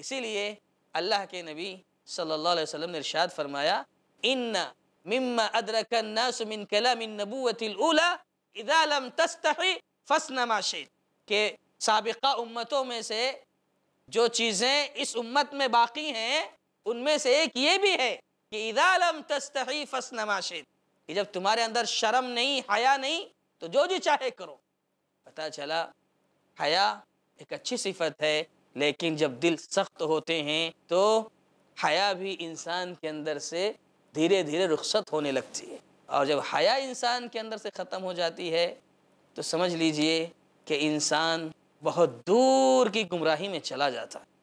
اسی لیے اللہ کے نبی صلی اللہ علیہ وسلم نے ارشاد فرمایا ان مِنْ كَلَامِ النَّبُوَةِ الْأُولَى اِذَا لَمْ ادعالم تستحی مَا نماشد کہ سابقہ امتوں میں سے جو چیزیں اس امت میں باقی ہیں ان میں سے ایک یہ بھی ہے کہ ادعالم فَسْنَ مَا نماشد کہ جب تمہارے اندر شرم نہیں حیا نہیں تو جو جی چاہے کرو پتہ چلا حیا ایک اچھی صفت ہے لیکن جب دل سخت ہوتے ہیں تو حیا بھی انسان کے اندر سے دھیرے دھیرے رخصت ہونے لگتی ہے اور جب حیا انسان کے اندر سے ختم ہو جاتی ہے تو سمجھ لیجئے کہ انسان بہت دور کی گمراہی میں چلا جاتا ہے